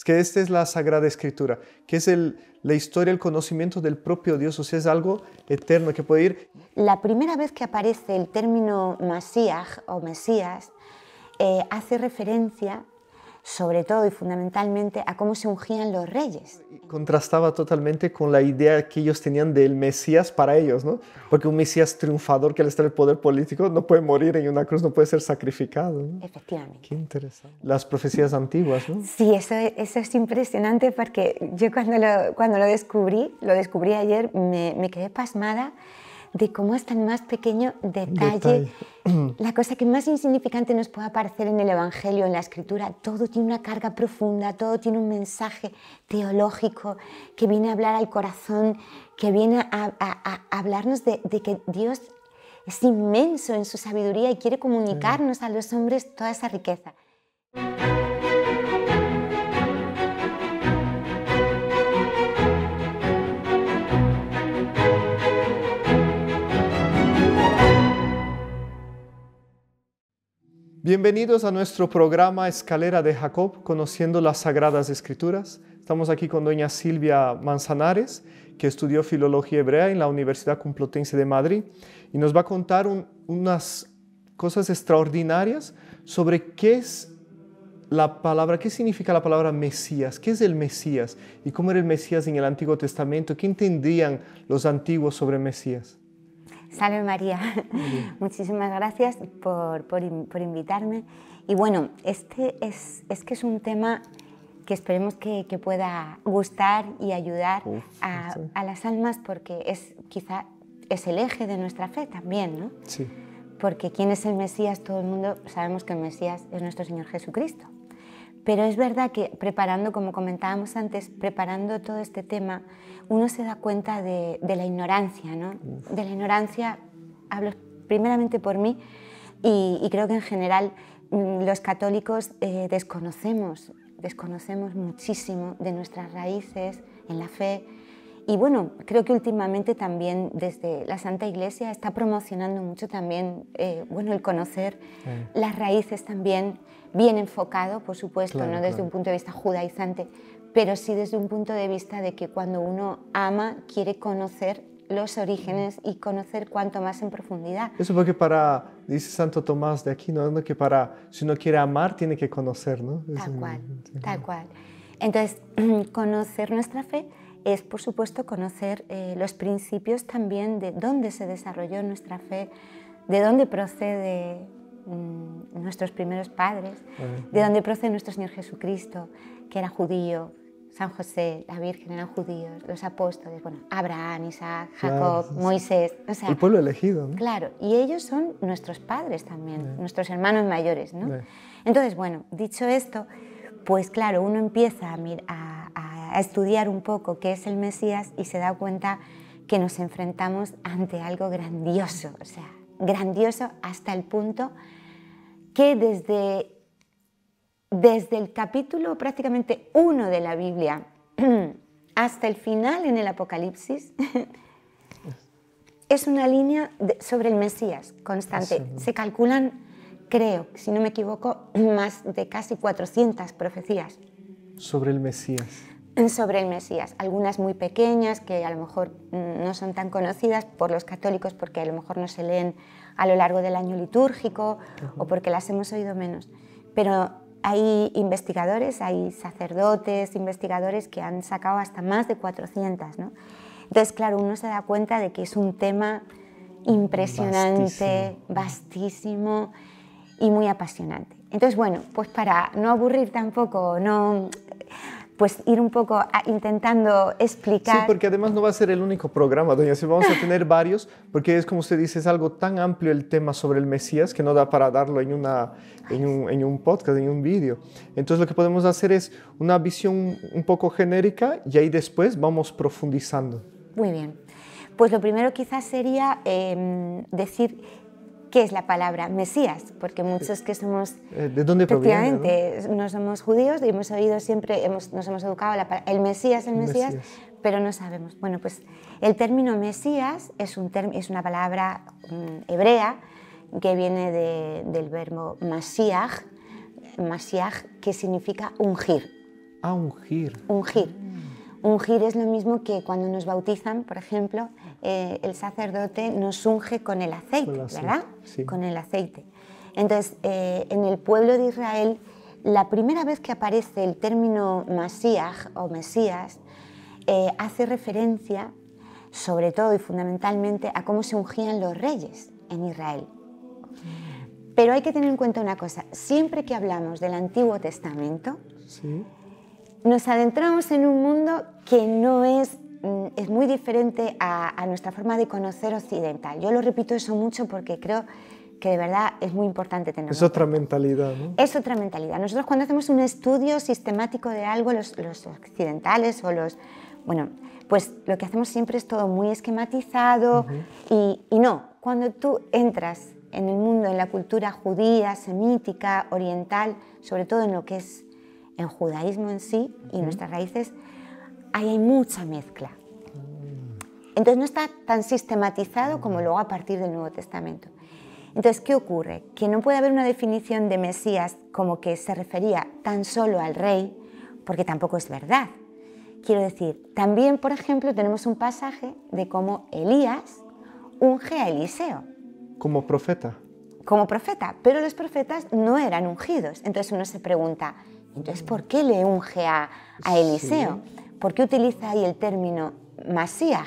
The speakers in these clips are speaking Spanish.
Es que esta es la Sagrada Escritura, que es el, la historia, el conocimiento del propio Dios, o sea, es algo eterno que puede ir. La primera vez que aparece el término Masías o Mesías eh, hace referencia sobre todo y fundamentalmente a cómo se ungían los reyes. Contrastaba totalmente con la idea que ellos tenían del Mesías para ellos, ¿no? Porque un Mesías triunfador que al estar el poder político no puede morir en una cruz, no puede ser sacrificado. Efectivamente. Qué interesante. Las profecías antiguas, ¿no? Sí, eso, eso es impresionante porque yo cuando lo, cuando lo descubrí, lo descubrí ayer, me, me quedé pasmada de cómo hasta el más pequeño detalle, la cosa que más insignificante nos puede parecer en el Evangelio, en la Escritura, todo tiene una carga profunda, todo tiene un mensaje teológico que viene a hablar al corazón, que viene a, hablarnos de que Dios es inmenso en su sabiduría y quiere comunicarnos a los hombres toda esa riqueza. Bienvenidos a nuestro programa Escalera de Jacob, conociendo las Sagradas Escrituras. Estamos aquí con doña Silvia Manzanares, que estudió Filología Hebrea en la Universidad Complutense de Madrid y nos va a contar unas cosas extraordinarias sobre qué es la palabra, qué significa la palabra Mesías, qué es el Mesías y cómo era el Mesías en el Antiguo Testamento, qué entendían los antiguos sobre Mesías. Salve María. Muchísimas gracias por, invitarme. Y bueno, este es, que es un tema que esperemos que, pueda gustar y ayudar a, las almas porque es quizá es el eje de nuestra fe también, ¿no? Sí. Porque quién es el Mesías, todo el mundo sabemos que el Mesías es nuestro Señor Jesucristo. Pero es verdad que preparando, como comentábamos antes, preparando todo este tema, uno se da cuenta de, la ignorancia, ¿no? De la ignorancia, hablo primeramente por mí y, creo que en general mm, los católicos eh, desconocemos, desconocemos muchísimo de nuestras raíces en la fe. Y bueno, creo que últimamente también desde la Santa Iglesia está promocionando mucho también, eh, bueno, el conocer las raíces también bien enfocado, por supuesto, no desde un punto de vista judaizante, pero sí desde un punto de vista de que cuando uno ama quiere conocer los orígenes y conocer cuanto más en profundidad. Eso porque para, dice Santo Tomás de aquí, ¿no? que para, si uno quiere amar, tiene que conocer, ¿no? tal cual, tal cual. Entonces, conocer nuestra fe es, por supuesto, conocer eh, los principios también de dónde se desarrolló nuestra fe, de dónde procede Mm, nuestros primeros padres, de donde procede nuestro Señor Jesucristo, que era judío, San José, la Virgen eran judíos, los apóstoles, bueno, Abraham, Isaac, Jacob, Moisés, o sea, el pueblo elegido. Claro, y ellos son nuestros padres también, nuestros hermanos mayores, ¿no? Entonces, bueno, dicho esto, pues claro, uno empieza a, a, estudiar un poco qué es el Mesías y se da cuenta que nos enfrentamos ante algo grandioso, o sea, grandioso hasta el punto que desde, desde el capítulo prácticamente uno de la Biblia hasta el final en el Apocalipsis, es una línea sobre el Mesías constante. Se calculan, creo, si no me equivoco, más de casi 400 profecías. Sobre el Mesías sobre el Mesías, algunas muy pequeñas que a lo mejor mm, no son tan conocidas por los católicos porque a lo mejor no se leen a lo largo del año litúrgico o porque las hemos oído menos. Pero hay investigadores, hay sacerdotes, investigadores que han sacado hasta más de 400. ¿no? Entonces, claro, uno se da cuenta de que es un tema impresionante, vastísimo y muy apasionante. Entonces, bueno, pues para no aburrir tampoco, no pues ir un poco intentando explicar. Sí, porque además no va a ser el único programa, doña Silvia, vamos a tener varios, porque es como usted dice, es algo tan amplio el tema sobre el Mesías que no da para darlo en, una, en, un, en un podcast, en un vídeo. Entonces lo que podemos hacer es una visión un poco genérica y ahí después vamos profundizando. Muy bien. Pues lo primero quizás sería em, decir qué es la palabra Mesías, porque muchos que somos... Eh, ¿De dónde proviene? ¿no? ¿no? somos judíos y hemos oído siempre, nos hemos educado la, el Mesías, el Mesías, pero no sabemos. Bueno, pues el término Mesías es, un es una palabra mm, hebrea que viene del verbo masiach, masiach, que significa ungir. Ah, ungir. Ungir. Ungir es lo mismo que cuando nos bautizan, por ejemplo, eh, el sacerdote nos unge con el aceite, con el aceite ¿verdad? Con el aceite. Entonces, eh, en el pueblo de Israel, la primera vez que aparece el término masías o Mesías, eh, hace referencia, sobre todo y fundamentalmente, a cómo se ungían los reyes en Israel. Pero hay que tener en cuenta una cosa, siempre que hablamos del Antiguo Testamento, nos adentramos en un mundo que no es Mm, es muy diferente a, nuestra forma de conocer occidental. Yo lo repito eso mucho porque creo que de verdad es muy importante tenerlo. Es otra mentalidad, ¿no? Es otra mentalidad. Nosotros cuando hacemos un estudio sistemático de algo, los, occidentales o los... Bueno, pues lo que hacemos siempre es todo muy esquematizado y, y no, cuando tú entras en el mundo, en la cultura judía, semítica, oriental, sobre todo en lo que es el judaísmo en sí y nuestras raíces, ahí hay mucha mezcla. Entonces no está tan sistematizado como luego a partir del Nuevo Testamento. Entonces, ¿qué ocurre? Que no puede haber una definición de Mesías como que se refería tan solo al rey, porque tampoco es verdad. Quiero decir, también, por ejemplo, tenemos un pasaje de cómo Elías unge a Eliseo. Como profeta. Como profeta, pero los profetas no eran ungidos. Entonces uno se pregunta, entonces, ¿por qué le unge a, Eliseo? ¿Por qué utiliza ahí el término Mesías?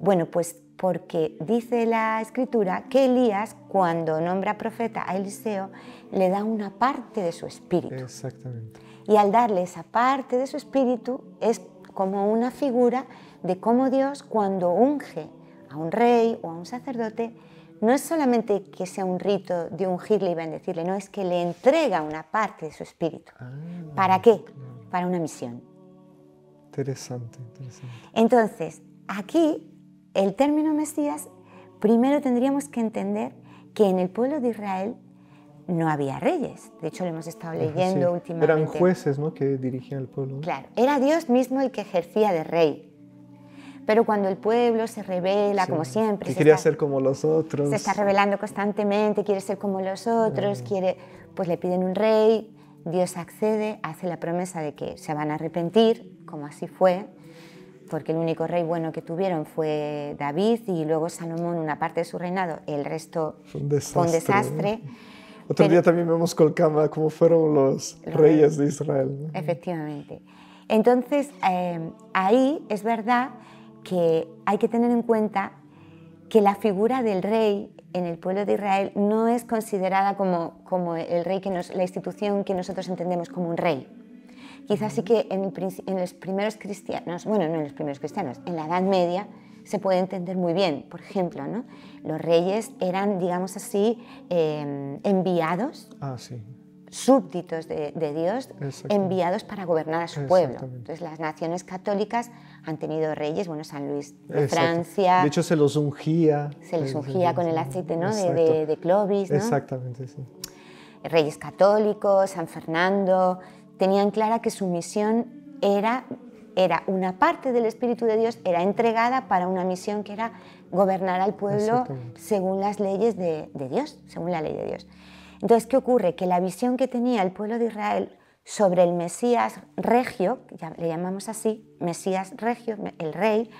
Bueno, pues porque dice la escritura que Elías, cuando nombra profeta a Eliseo, le da una parte de su espíritu. Exactamente. Y al darle esa parte de su espíritu es como una figura de cómo Dios cuando unge a un rey o a un sacerdote, no es solamente que sea un rito de ungirle y bendecirle, no, es que le entrega una parte de su espíritu. Ah. ¿Para qué? Para una misión. Interesante, interesante. Entonces, aquí el término Mesías, primero tendríamos que entender que en el pueblo de Israel no había reyes. De hecho, lo hemos estado leyendo últimamente. Eran jueces ¿no? que dirigían al pueblo. Claro, era Dios mismo el que ejercía de rey. Pero cuando el pueblo se revela, como siempre... quiere quería ser como los otros. Se está revelando constantemente, quiere ser como los otros, mm. quiere, pues le piden un rey, Dios accede, hace la promesa de que se van a arrepentir, como así fue, porque el único rey bueno que tuvieron fue David y luego Salomón una parte de su reinado, el resto fue un desastre. Otro día también vemos con cómo fueron los, reyes de Israel. Efectivamente. Entonces, eh, ahí es verdad que hay que tener en cuenta que la figura del rey en el pueblo de Israel no es considerada como, como el rey que la institución que nosotros entendemos como un rey. Quizás sí que en, los primeros cristianos, bueno, no en los primeros cristianos, en la Edad Media se puede entender muy bien. Por ejemplo, ¿no? los reyes eran, digamos así, em, enviados. Ah, súbditos de, Dios enviados para gobernar a su pueblo. Entonces las naciones católicas han tenido reyes, bueno, San Luis de Francia. De hecho se los ungía. Se les ungía con el aceite de, Clovis. Exactamente, sí. Reyes católicos, San Fernando, tenían clara que su misión era, era una parte del Espíritu de Dios, era entregada para una misión que era gobernar al pueblo según las leyes de, Dios, según la ley de Dios. Entonces, ¿qué ocurre? Que la visión que tenía el pueblo de Israel sobre el Mesías regio, ya le llamamos así, Mesías regio, el rey,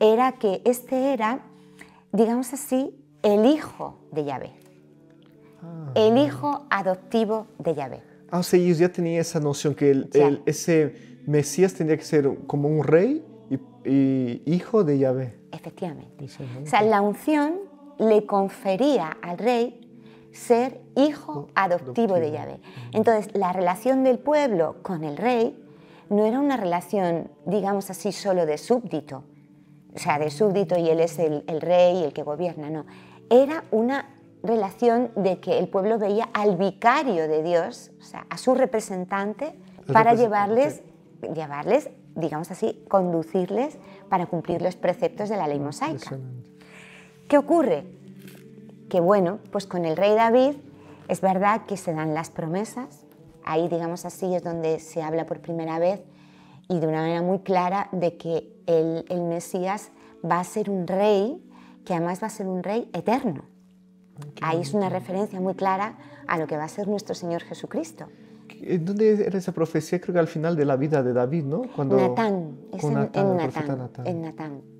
era que este era, digamos así, el hijo de Yahvé, ah. el hijo adoptivo de Yahvé. Ah, o sea, ellos ya tenían esa noción que ese Mesías tenía que ser como un rey y, hijo de Yahvé. Efectivamente. o sea, la unción le confería al rey ser hijo oh, adoptivo, de Yahvé. Entonces, la relación del pueblo con el rey no era una relación, digamos así, solo de súbdito, o sea, de súbdito y él es el, rey y el que gobierna, no. Era una relación de que el pueblo veía al vicario de Dios, o sea, a su representante, para llevarles, llevarles, digamos así, conducirles para cumplir los preceptos de la ley mosaica. ¿Qué ocurre? Que bueno, pues con el rey David es verdad que se dan las promesas, ahí digamos así es donde se habla por primera vez y de una manera muy clara de que el Mesías va a ser un rey, que además va a ser un rey eterno Ahí es una referencia muy clara a lo que va a ser nuestro Señor Jesucristo. ¿Dónde era esa profecía? Creo que al final de la vida de David, ¿no? Cuando, Natán, en, Natán, en,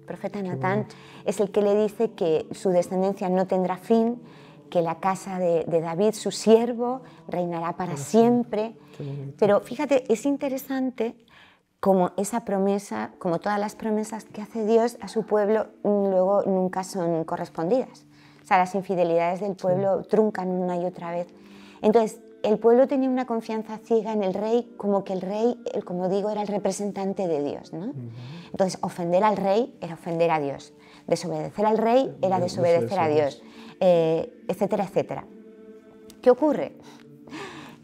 profeta Natán. es el que le dice que su descendencia no tendrá fin, que la casa de, David, su siervo, reinará para, siempre. Pero fíjate, es interesante cómo esa promesa, como todas las promesas que hace Dios a su pueblo, mm, luego nunca son correspondidas. O sea, las infidelidades del pueblo truncan una y otra vez. Entonces, el pueblo tenía una confianza ciega en el rey, como que el rey, como digo, era el representante de Dios. ¿no? Entonces, ofender al rey era ofender a Dios. Desobedecer al rey era desobedecer a Dios, eh, etcétera, etcétera. ¿Qué ocurre?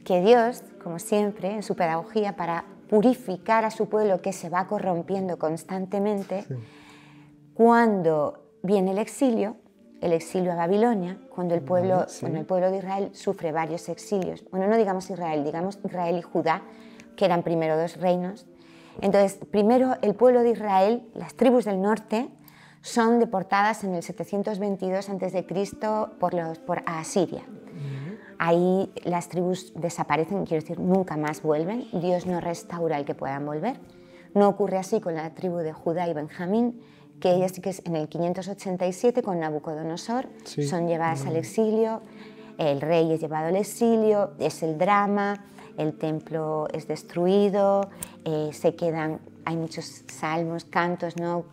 Que Dios, como siempre, en su pedagogía para purificar a su pueblo que se va corrompiendo constantemente, cuando viene el exilio, el exilio a Babilonia, cuando el pueblo, el pueblo de Israel sufre varios exilios. Bueno, no digamos Israel, digamos Israel y Judá, que eran primero dos reinos. Entonces, primero el pueblo de Israel, las tribus del norte, son deportadas en el 722 a.C. Por, los, por Asiria. Ahí las tribus desaparecen, quiero decir, nunca más vuelven. Dios no restaura el que puedan volver. No ocurre así con la tribu de Judá y Benjamín, que ellas que es en el 587 con Nabucodonosor, son llevadas al exilio, el rey es llevado al exilio, es el drama, el templo es destruido, eh, se quedan, hay muchos salmos, cantos, ¿no?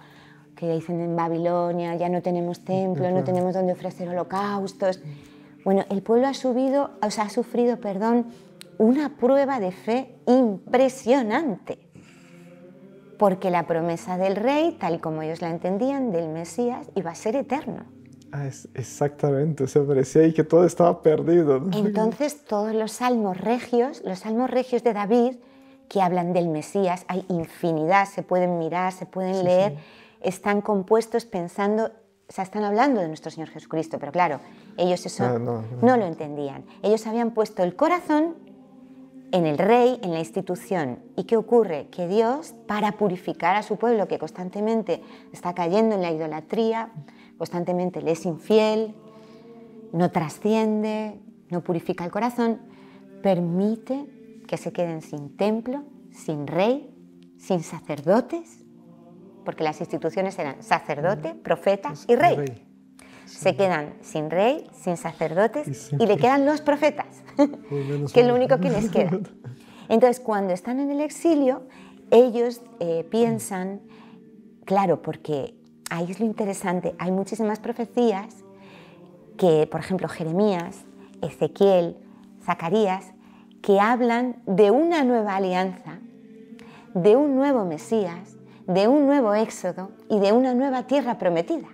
que dicen en Babilonia, ya no tenemos templo, no tenemos donde ofrecer holocaustos. Bueno, el pueblo ha, subido, o sea, ha sufrido perdón, una prueba de fe impresionante porque la promesa del rey, tal como ellos la entendían, del Mesías, iba a ser eterno. Ah, es, exactamente, se parecía ahí que todo estaba perdido. Entonces todos los salmos regios, los salmos regios de David, que hablan del Mesías, hay infinidad, se pueden mirar, se pueden leer, están compuestos pensando, o sea, están hablando de nuestro Señor Jesucristo, pero claro, ellos eso ah, no lo entendían. Ellos habían puesto el corazón en el rey, en la institución. ¿Y qué ocurre? Que Dios, para purificar a su pueblo que constantemente está cayendo en la idolatría, constantemente le es infiel, no trasciende, no purifica el corazón, permite que se queden sin templo, sin rey, sin sacerdotes, porque las instituciones eran sacerdote, mm. profeta y rey se quedan sin rey, sin sacerdotes y, le quedan los profetas, pues que es lo único que les queda. Entonces, cuando están en el exilio, ellos eh, piensan, claro, porque ahí es lo interesante, hay muchísimas profecías que, por ejemplo, Jeremías, Ezequiel, Zacarías, que hablan de una nueva alianza, de un nuevo Mesías, de un nuevo éxodo y de una nueva tierra prometida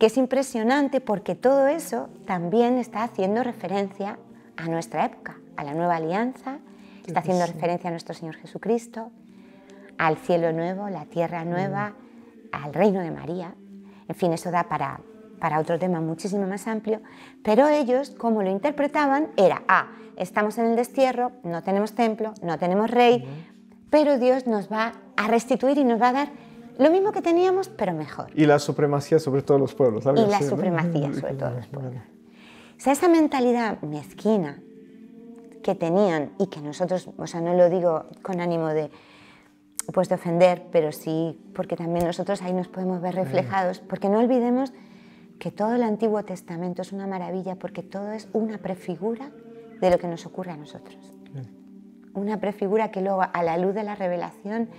que es impresionante porque todo eso también está haciendo referencia a nuestra época, a la nueva alianza, está haciendo referencia a nuestro Señor Jesucristo, al cielo nuevo, la tierra mm. nueva, al reino de María. En fin, eso da para, otro tema muchísimo más amplio, pero ellos, como lo interpretaban, era, ah, estamos en el destierro, no tenemos templo, no tenemos rey, mm. pero Dios nos va a restituir y nos va a dar lo mismo que teníamos, pero mejor. Y la supremacía sobre todos los pueblos. Y la supremacía sobre todos los pueblos. O sea, esa mentalidad mezquina que tenían y que nosotros, o sea, no lo digo con ánimo de, pues, de ofender, pero sí porque también nosotros ahí nos podemos ver reflejados, porque no olvidemos que todo el Antiguo Testamento es una maravilla porque todo es una prefigura de lo que nos ocurre a nosotros. Una prefigura que luego a la luz de la revelación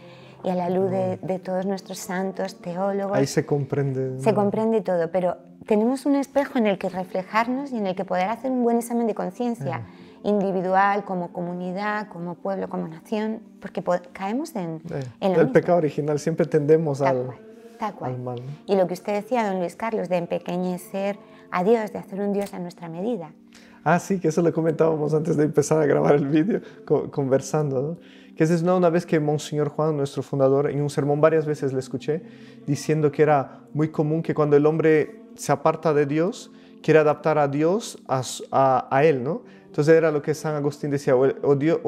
y a la luz mm. de, todos nuestros santos, teólogos. Ahí se comprende. Se comprende todo, pero tenemos un espejo en el que reflejarnos y en el que poder hacer un buen examen de conciencia, mm. individual, como comunidad, como pueblo, como nación, porque caemos en, eh, El pecado original, siempre tendemos al, mal. Y lo que usted decía, don Luis Carlos, de empequeñecer a Dios, de hacer un Dios a nuestra medida. Ah, sí, que eso lo comentábamos antes de empezar a grabar el vídeo, conversando, ¿no? que es una, una vez que Monseñor Juan, nuestro fundador, en un sermón varias veces le escuché diciendo que era muy común que cuando el hombre se aparta de Dios, quiere adaptar a Dios a, él, ¿no? Entonces era lo que San Agustín decía, o,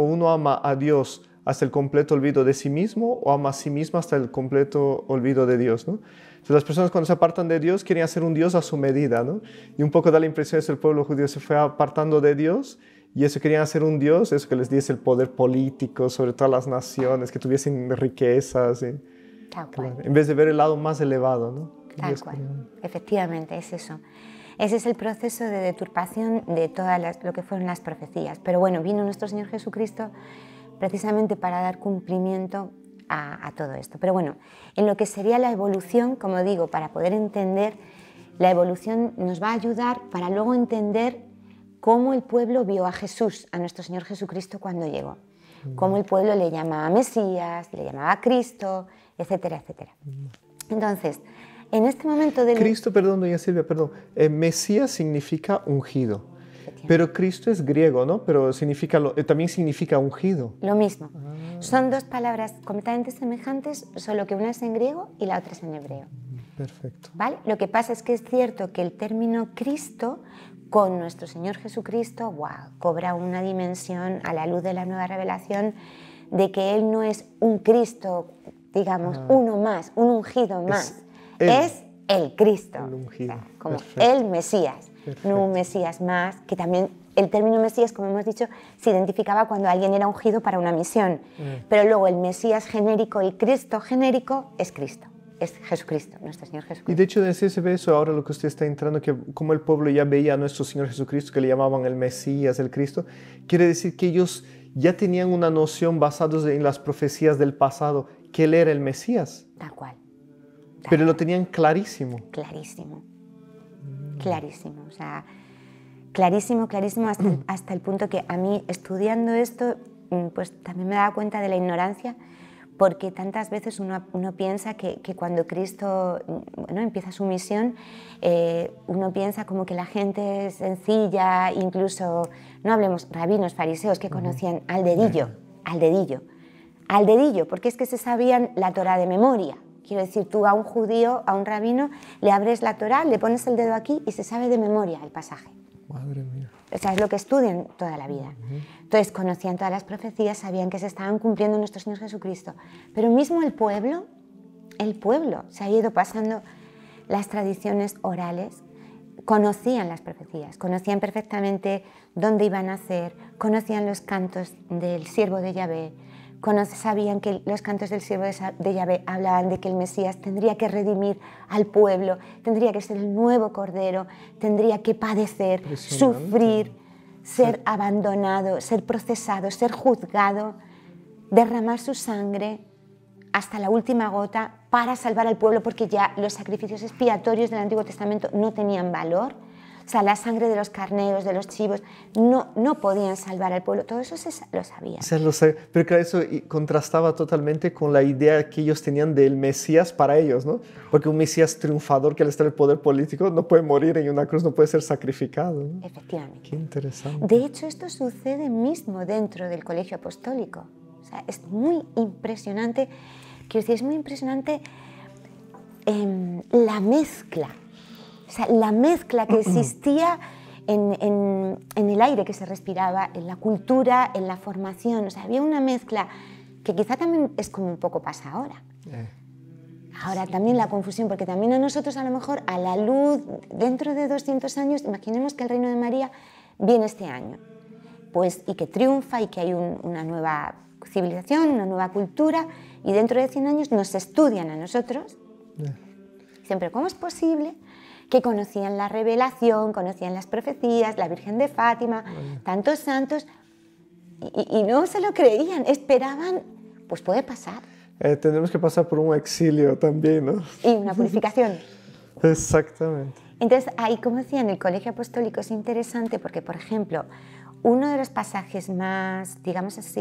uno ama a Dios hasta el completo olvido de sí mismo o ama a sí mismo hasta el completo olvido de Dios. Entonces, las personas cuando se apartan de Dios quieren hacer un Dios a su medida. Y un poco da la impresión de que el pueblo judío se fue apartando de Dios y eso querían hacer un dios, eso que les diese el poder político sobre todas las naciones, que tuviesen riquezas. En vez de ver el lado más elevado, ¿no? Tal cual. Efectivamente, es eso. Ese es el proceso de deturpación de todas lo que fueron las profecías. Pero bueno, vino nuestro Señor Jesucristo precisamente para dar cumplimiento a, todo esto. Pero bueno, en lo que sería la evolución, como digo, para poder entender, la evolución nos va a ayudar para luego entender cómo el pueblo vio a Jesús, a nuestro Señor Jesucristo cuando llegó, mm. cómo el pueblo le llamaba Mesías, le llamaba Cristo, etcétera, etcétera. Mm. Entonces, en este momento del... Cristo, perdón, doña Silvia, perdón, eh, Mesías significa ungido. Pero Cristo es griego, ¿no? Pero significa eh, también significa ungido. Lo mismo. Ah. Son dos palabras completamente semejantes, solo que una es en griego y la otra es en hebreo. Mm, perfecto. ¿Vale? Lo que pasa es que es cierto que el término Cristo con nuestro Señor Jesucristo, cobra una dimensión a la luz de la nueva revelación de que Él no es un Cristo, digamos, uno más, un ungido más. Es, el Cristo, como el Mesías, no un Mesías más, que también el término Mesías, como hemos dicho, se identificaba cuando alguien era ungido para una misión, mm. pero luego el Mesías genérico y Cristo genérico es Cristo es Jesucristo, nuestro Señor Jesucristo. Y de hecho se ese eso ahora lo que usted está entrando, que como el pueblo ya veía a nuestro Señor Jesucristo, que le llamaban el Mesías, el Cristo, quiere decir que ellos ya tenían una noción basada en las profecías del pasado, que Él era el Mesías. Tal cual. Pero lo tenían clarísimo. Clarísimo. Clarísimo. O sea, clarísimo, clarísimo, hasta hasta el punto que a mí estudiando esto, mm, pues también me daba cuenta de la ignorancia porque tantas veces uno, piensa que, cuando Cristo bueno, empieza su misión, eh, uno piensa como que la gente es sencilla, incluso, no hablemos, rabinos, fariseos que conocían al dedillo, al dedillo, al dedillo, porque es que se sabían la Torah de memoria. Quiero decir, tú a un judío, a un rabino, le abres la Torah, le pones el dedo aquí y se sabe de memoria el pasaje. Madre mía. O sea, es lo que estudian toda la vida. Entonces, conocían todas las profecías, sabían que se estaban cumpliendo nuestro Señor Jesucristo. Pero mismo el pueblo, el pueblo, se ha ido pasando las tradiciones orales, conocían las profecías, conocían perfectamente dónde iban a ser, conocían los cantos del siervo de Yahvé, sabían que los cantos del siervo de Yahvé hablaban de que el Mesías tendría que redimir al pueblo, tendría que ser el nuevo cordero, tendría que padecer, sufrir, ser abandonado, ser procesado, ser juzgado, derramar su sangre hasta la última gota para salvar al pueblo porque ya los sacrificios expiatorios del Antiguo Testamento no tenían valor o sea, la sangre de los carneros, de los chivos, no, no podían salvar al pueblo, todo eso se lo sabía. Se lo sabía, pero claro, eso contrastaba totalmente con la idea que ellos tenían del Mesías para ellos, ¿no? Porque un Mesías triunfador que le está el poder político no puede morir en una cruz, no puede ser sacrificado. Efectivamente. Qué interesante. De hecho, esto sucede mismo dentro del colegio apostólico. O sea, es muy impresionante, quiero decir, es muy impresionante em, la mezcla sea, la mezcla que existía en, el aire que se respiraba, en la cultura, en la formación. O sea, había una mezcla que quizá también es como un poco pasa ahora. Eh. Ahora también la confusión, porque también a nosotros a lo mejor a la luz, dentro de 200 años, imaginemos que el reino de María viene este año, pues y que triunfa y que hay una nueva civilización, una nueva cultura, y dentro de 100 años nos estudian a nosotros. Siempre, eh. ¿cómo es posible que conocían la revelación, conocían las profecías, la Virgen de Fátima, tantos santos, y, no se lo creían, esperaban, pues puede pasar. Eh, tendremos que pasar por un exilio también, ¿no? Y una purificación. Exactamente. Entonces, ahí, como decía, en el colegio apostólico es interesante porque, por ejemplo, uno de los pasajes más, digamos así,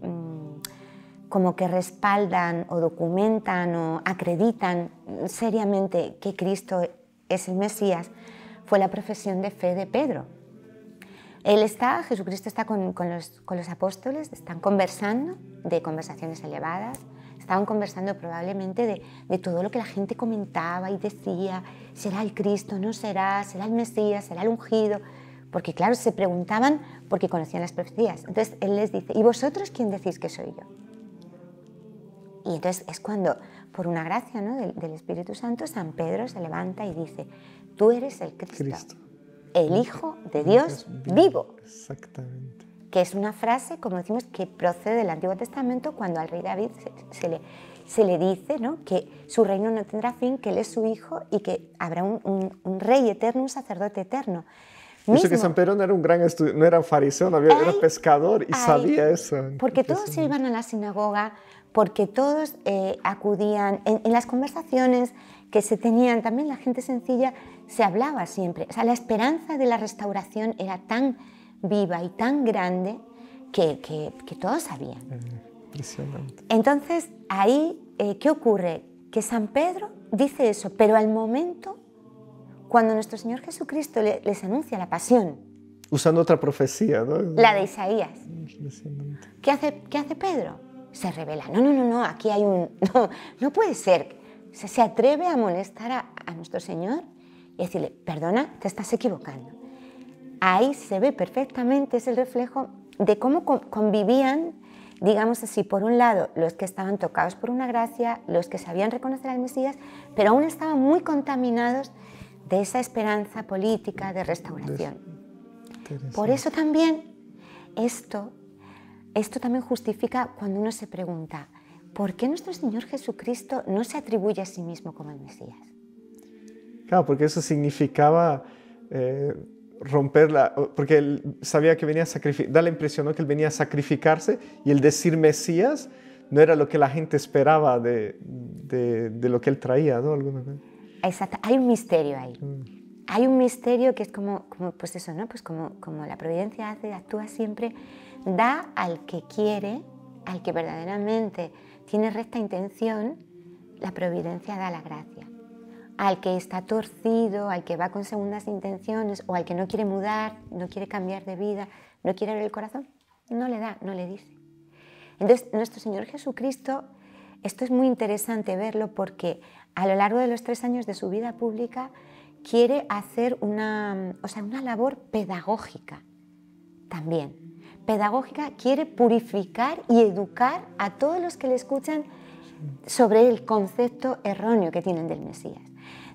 mm, como que respaldan o documentan o acreditan seriamente que Cristo es el Mesías, fue la profesión de fe de Pedro. Él está, Jesucristo está con, los, apóstoles, están conversando de conversaciones elevadas, estaban conversando probablemente de, de, todo lo que la gente comentaba y decía, ¿será el Cristo? ¿No será? ¿Será el Mesías? ¿Será el ungido? Porque claro, se preguntaban porque conocían las profecías. Entonces Él les dice, ¿y vosotros quién decís que soy yo? Y entonces es cuando por una gracia ¿no? del, Espíritu Santo, San Pedro se levanta y dice, tú eres el Cristo, el Hijo de Dios vivo. Exactamente. Que es una frase, como decimos, que procede del Antiguo Testamento cuando al rey David se, le, se le dice ¿no? que su reino no tendrá fin, que él es su hijo y que habrá un, un, rey eterno, un sacerdote eterno. Mismo. Eso que San Pedro no era un gran no era fariseo, no era pescador y sabía eso. Porque todos iban a la sinagoga, porque todos eh, acudían, en, las conversaciones que se tenían, también la gente sencilla se hablaba siempre. O sea, la esperanza de la restauración era tan viva y tan grande que, todos sabían. Mm, impresionante. Entonces, ahí, eh, ¿qué ocurre? Que San Pedro dice eso, pero al momento, cuando nuestro Señor Jesucristo les anuncia la pasión, Usando otra profecía, La de Isaías. ¿Qué hace, ¿Qué hace Pedro? se revela. No, no, no, no, aquí hay un... No, no puede ser. Se, atreve a molestar a, nuestro Señor y decirle, perdona, te estás equivocando. Ahí se ve perfectamente, ese reflejo de cómo convivían, digamos así, por un lado los que estaban tocados por una gracia, los que sabían reconocer al Mesías, pero aún estaban muy contaminados de esa esperanza política de restauración. Por eso también esto esto también justifica cuando uno se pregunta, ¿por qué nuestro Señor Jesucristo no se atribuye a sí mismo como el Mesías? Claro, porque eso significaba eh, romper la... Porque él sabía que venía a sacrificar, da la impresión que él venía a sacrificarse y el decir Mesías no era lo que la gente esperaba de, lo que él traía, Exacto, hay un misterio ahí. Mm. hay un misterio que es como, pues eso, ¿no? Pues como, como la providencia hace, actúa siempre da al que quiere, al que verdaderamente tiene recta intención, la providencia da la gracia. Al que está torcido, al que va con segundas intenciones o al que no quiere mudar, no quiere cambiar de vida, no quiere abrir el corazón, no le da, no le dice. Entonces, nuestro Señor Jesucristo, esto es muy interesante verlo porque a lo largo de los tres años de su vida pública quiere hacer una, o sea, una labor pedagógica también, pedagógica quiere purificar y educar a todos los que le escuchan sobre el concepto erróneo que tienen del Mesías.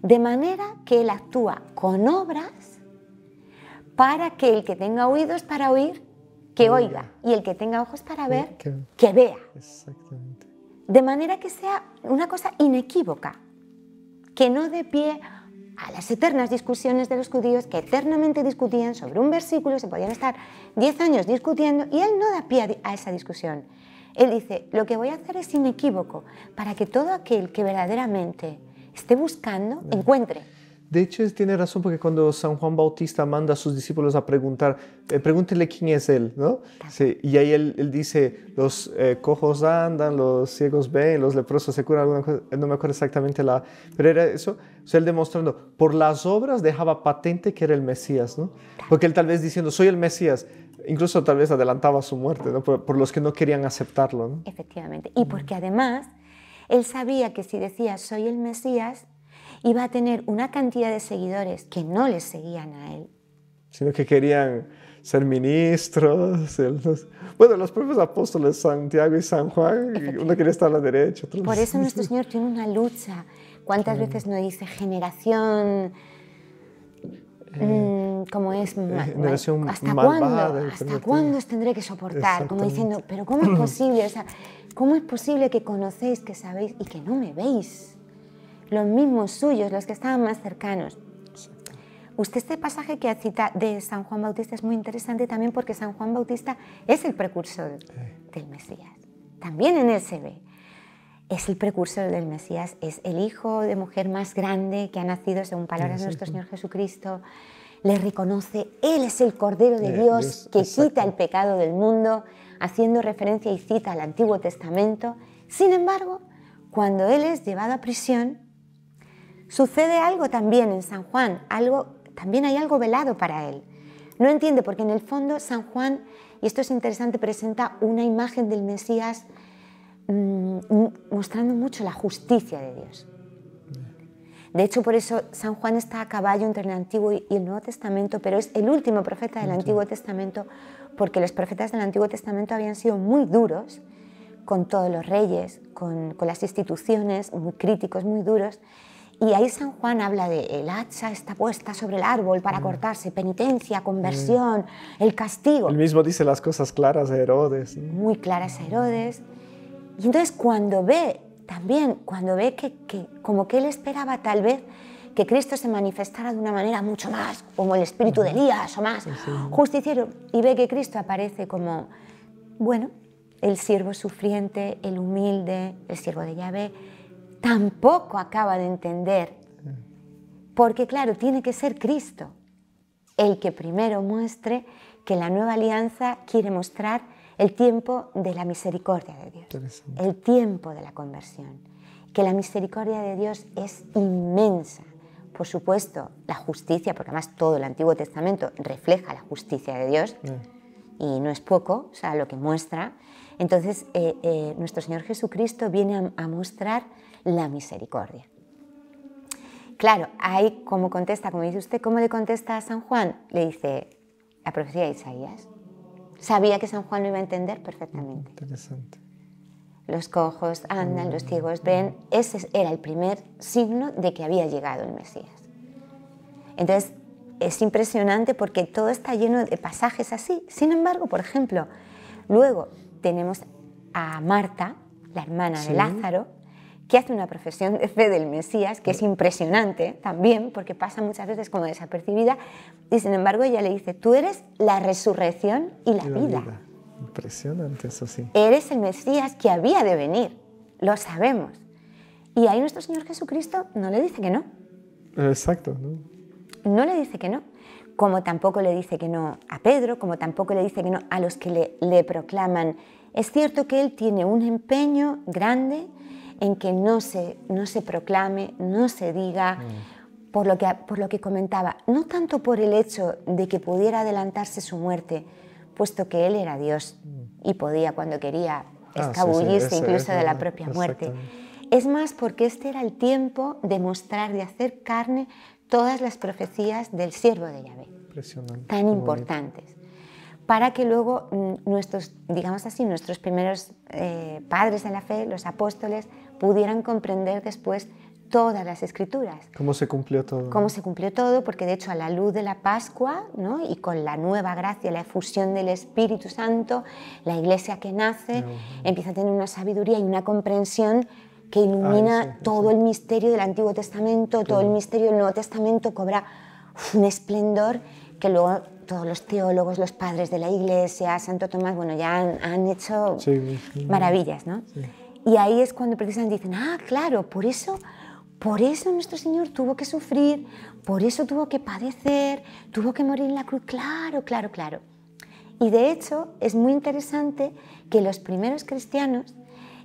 De manera que él actúa con obras para que el que tenga oídos para oír, que mm. oiga, y el que tenga ojos para ver, que vea. De manera que sea una cosa inequívoca, que no dé pie a las eternas discusiones de los judíos que eternamente discutían sobre un versículo, se podían estar diez años discutiendo y él no da pie a esa discusión. Él dice, lo que voy a hacer es inequívoco para que todo aquel que verdaderamente esté buscando encuentre. De hecho, tiene razón porque cuando San Juan Bautista manda a sus discípulos a preguntar, pregúntele eh, pregúntenle quién es él, ¿no? Sí, y ahí él, dice, los eh, cojos andan, los ciegos ven, los leprosos se curan, eh, no me acuerdo exactamente la... Pero era eso, o sea, él demostrando, por las obras dejaba patente que era el Mesías, ¿no? Porque él tal vez diciendo, soy el Mesías, incluso tal vez adelantaba su muerte, ¿no? Por, por los que no querían aceptarlo, ¿no? Efectivamente, y porque además él sabía que si decía, soy el Mesías, iba a tener una cantidad de seguidores que no le seguían a él. Sino que querían ser ministros. bueno, los propios apóstoles, Santiago y San Juan, uno quería estar a la derecha. Por eso nuestro Señor tiene una lucha. ¿Cuántas veces nos dice generación? Eh, mm, ¿Cómo es? Eh, generación ¿Hasta cuándo? ¿Hasta cuándo os tendré que soportar? Como diciendo, pero ¿cómo es posible? O sea, ¿cómo es posible que conocéis, que sabéis y que no me veis? los mismos suyos, los que estaban más cercanos. Usted este pasaje que cita de San Juan Bautista es muy interesante también porque San Juan Bautista es el precursor del Mesías. También en él se ve. Es el precursor del Mesías, es el hijo de mujer más grande que ha nacido según palabras de nuestro Señor Jesucristo. Le reconoce, Él es el Cordero de eh, Dios, que quita el pecado del mundo, haciendo referencia y cita al Antiguo Testamento. Sin embargo, cuando Él es llevado a prisión, Sucede algo también en San Juan, algo, también hay algo velado para él. No entiende porque en el fondo San Juan, y esto es interesante, presenta una imagen del Mesías mm, mostrando mucho la justicia de Dios. De hecho, por eso San Juan está a caballo entre el Antiguo y el Nuevo Testamento, pero es el último profeta del Antiguo Testamento, porque los profetas del Antiguo Testamento habían sido muy duros con todos los reyes, con, con las instituciones, muy críticos, muy duros. Y ahí San Juan habla de el hacha está puesta sobre el árbol para mm. cortarse, penitencia, mm. conversión, el castigo. Él mismo dice las cosas claras a Herodes. Muy claras a Herodes. Y entonces cuando ve, también cuando ve que, como que él esperaba tal vez que Cristo se manifestara de una manera mucho más, como el espíritu de Elías o más justiciero, y ve que Cristo aparece como, bueno, el siervo sufriente, el humilde, el siervo de llave tampoco acaba de entender. Porque claro, tiene que ser Cristo el que primero muestre que la nueva alianza quiere mostrar el tiempo de la misericordia de Dios, el tiempo de la conversión, que la misericordia de Dios es inmensa. Por supuesto, la justicia, porque además todo el Antiguo Testamento refleja la justicia de Dios, y no es poco, o sea, lo que muestra. Entonces, eh, eh, nuestro Señor Jesucristo viene a mostrar la misericordia. Claro, ahí como contesta, como dice usted, ¿cómo le contesta a San Juan? Le dice la profecía de Isaías. Sabía que San Juan lo iba a entender perfectamente. Mm, interesante. Los cojos andan, los mm. ciegos ven. Ese era el primer signo de que había llegado el Mesías. Entonces, es impresionante porque todo está lleno de pasajes así. Sin embargo, por ejemplo, luego tenemos a Marta, la hermana de Lázaro, que hace una profesión de fe del Mesías, que es mm. impresionante también, porque pasa muchas veces como desapercibida, y sin embargo ella le dice, tú eres la resurrección y la, vida. Impresionante eso sí. Eres el Mesías que había de venir, lo sabemos. Y ahí nuestro Señor Jesucristo no le dice que no. Exacto. No, no le dice que no como tampoco le dice que no a Pedro, como tampoco le dice que no a los que le, proclaman. Es cierto que él tiene un empeño grande en que no se, no se proclame, no se diga, mm. por, lo que, por lo que comentaba, no tanto por el hecho de que pudiera adelantarse su muerte, puesto que él era Dios mm. y podía cuando quería ah, escabullirse incluso de la propia muerte. Es más porque este era el tiempo de mostrar, de hacer carne todas las profecías del siervo de Yahvé, tan importantes, para que luego mm, nuestros, digamos así, nuestros primeros eh, padres de la fe, los apóstoles, pudieran comprender después todas las escrituras. ¿Cómo se cumplió todo? Cómo se cumplió todo, porque de hecho a la luz de la Pascua ¿no? y con la nueva gracia, la efusión del Espíritu Santo, la iglesia que nace empieza a tener una sabiduría y una comprensión que ilumina todo el misterio del Antiguo Testamento, todo el misterio del Nuevo Testamento cobra un esplendor que luego todos los teólogos, los padres de la iglesia, Santo Tomás, bueno, ya han, hecho maravillas, ¿no? Y ahí es cuando precisamente dicen, ah, claro, por eso, por eso nuestro Señor tuvo que sufrir, por eso tuvo que padecer, tuvo que morir en la cruz, claro, claro, claro. Y de hecho es muy interesante que los primeros cristianos,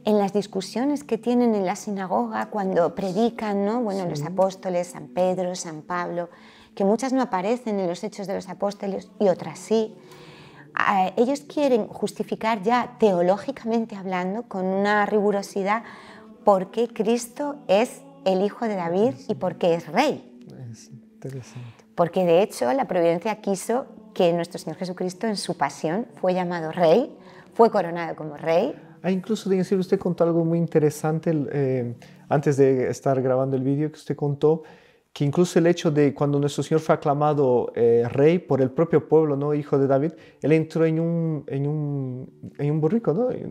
en las discusiones que tienen en la sinagoga, cuando predican, bueno, los apóstoles, San Pedro, San Pablo, que muchas no aparecen en los hechos de los apóstoles y otras sí, ellos quieren justificar ya teológicamente hablando, con una rigurosidad, por qué Cristo es el hijo de David y por qué es rey. Porque de hecho la providencia quiso que nuestro Señor Jesucristo en su pasión fue llamado rey, fue coronado como rey. Ah, incluso decir, usted contó algo muy interesante eh, antes de estar grabando el vídeo que usted contó, que incluso el hecho de cuando nuestro Señor fue aclamado eh, rey por el propio pueblo, ¿no? hijo de David, él entró en un, en un, en un burrico, eh,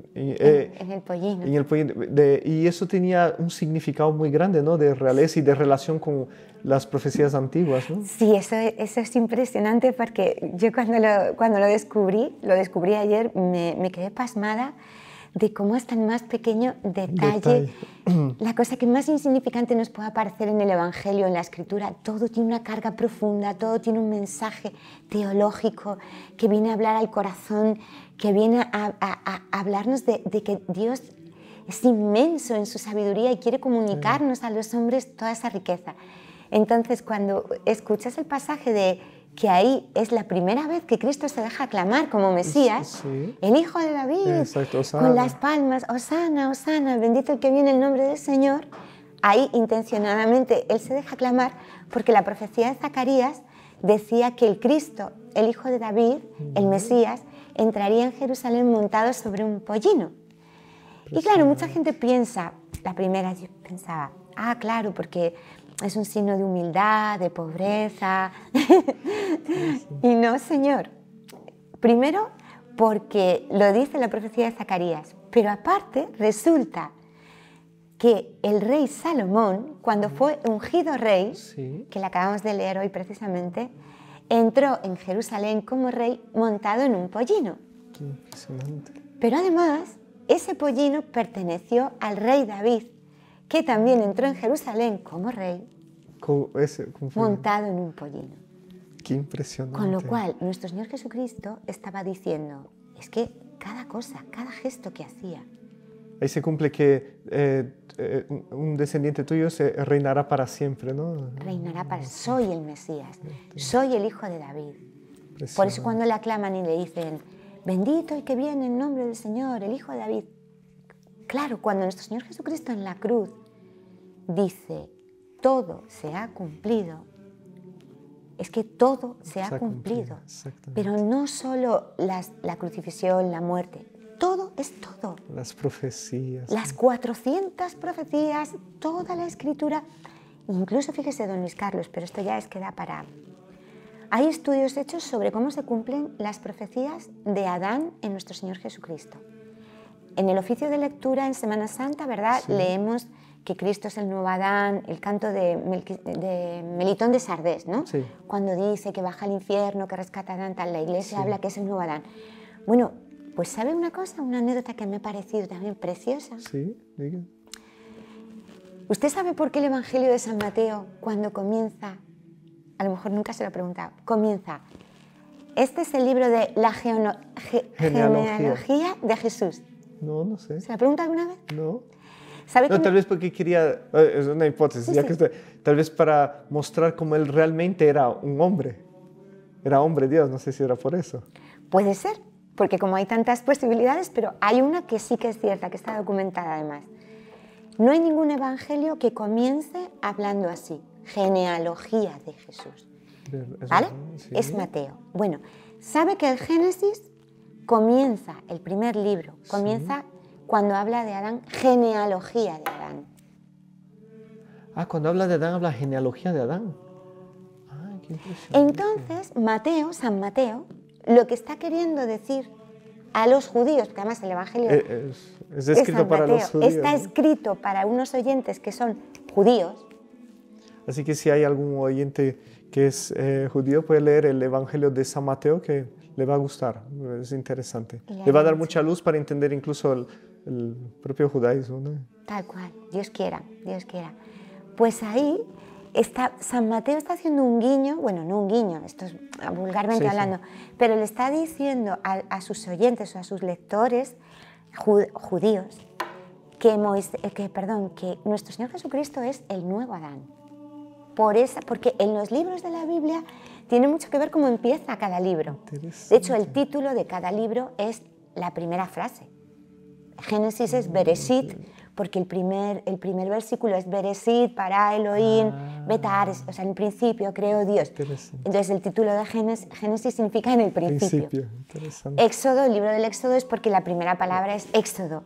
En, el pollino. En el y eso tenía un significado muy grande ¿no? de realeza y de relación con las profecías antiguas. Sí, eso, eso es impresionante porque yo cuando lo, cuando lo descubrí, lo descubrí ayer, me, me quedé pasmada de cómo hasta el más pequeño detalle, la cosa que más insignificante nos pueda parecer en el Evangelio, en la Escritura, todo tiene una carga profunda, todo tiene un mensaje teológico que viene a hablar al corazón, que viene a, hablarnos de que Dios es inmenso en su sabiduría y quiere comunicarnos a los hombres toda esa riqueza. Entonces, cuando escuchas el pasaje de que ahí es la primera vez que Cristo se deja clamar como Mesías, el Hijo de David, con las palmas, Osana, Osana, bendito el que viene el nombre del Señor. Ahí intencionadamente Él se deja clamar porque la profecía de Zacarías decía que el Cristo, el Hijo de David, el Mesías, entraría en Jerusalén montado sobre un pollino. Y claro, mucha gente piensa, la primera yo pensaba, ah, claro, porque es un signo de humildad, de pobreza. y no, Señor. Primero, porque lo dice la profecía de Zacarías, pero aparte resulta que el rey Salomón, cuando fue ungido rey, que le acabamos de leer hoy precisamente, entró en Jerusalén como rey montado en un pollino. Qué Pero además, ese pollino perteneció al rey David, que también entró en Jerusalén como rey, montado en un pollino. Qué impresionante. Con lo cual, nuestro Señor Jesucristo estaba diciendo, es que cada cosa, cada gesto que hacía. Ahí se cumple que eh, eh, un descendiente tuyo se reinará para siempre, ¿no? Reinará para ah, Soy el Mesías, soy el hijo de David. Por eso cuando le aclaman y le dicen, bendito el que viene en nombre del Señor, el hijo de David, Claro, cuando nuestro Señor Jesucristo en la cruz dice, todo se ha cumplido, es que todo se, ha cumplido. pero no solo la crucifixión, la muerte, todo es todo. Las profecías. Las 400 profecías, toda la escritura. Incluso fíjese, don Luis Carlos, pero esto ya es que da para... Hay estudios hechos sobre cómo se cumplen las profecías de Adán en nuestro Señor Jesucristo en el oficio de lectura en Semana Santa, ¿verdad? Leemos que Cristo es el nuevo Adán, el canto de, Melitón de Sardés, ¿no? Sí. Cuando dice que baja al infierno, que rescata a Adán, la iglesia habla que es el nuevo Adán. Bueno, pues ¿sabe una cosa? Una anécdota que me ha parecido también preciosa. Sí, diga. ¿Usted sabe por qué el Evangelio de San Mateo, cuando comienza, a lo mejor nunca se lo ha preguntado, comienza, este es el libro de la genealogía de Jesús. No, no sé. ¿Se la pregunta alguna vez? No. ¿Sabe no, tal vez porque quería, eh, es una hipótesis, ya que tal vez para mostrar cómo él realmente era un hombre. Era hombre Dios, no sé si era por eso. Puede ser, porque como hay tantas posibilidades, pero hay una que sí que es cierta, que está documentada además. No hay ningún evangelio que comience hablando así, genealogía de Jesús. ¿Vale? Es Mateo. Bueno, sabe que el Génesis comienza el primer libro, comienza cuando habla de Adán, genealogía de Adán. Ah, cuando habla de Adán, habla genealogía de Adán. Ah, Entonces, Mateo, San Mateo, lo que está queriendo decir a los judíos, porque además el Evangelio eh, es, para está escrito para unos oyentes que son judíos. Así que si hay algún oyente que es eh, judío, puede leer el Evangelio de San Mateo, que le va a gustar, es interesante. Le va a dar mucha luz para entender incluso el, propio judaísmo. Tal cual, Dios quiera, Dios quiera. Pues ahí está, San Mateo está haciendo un guiño, bueno, no un guiño, esto es vulgarmente hablando, pero le está diciendo a, sus oyentes o a sus lectores judíos que, eh, que, perdón, que nuestro Señor Jesucristo es el nuevo Adán. Por esa, porque en los libros de la Biblia tiene mucho que ver cómo empieza cada libro. De hecho, el título de cada libro es la primera frase. Génesis es Bereshit, porque el primer, el primer versículo es Bereshit para Elohim, ah, o sea, en principio creo Dios. Entonces el título de Génesis, significa en el principio. Éxodo, el libro del Éxodo es porque la primera palabra es Éxodo.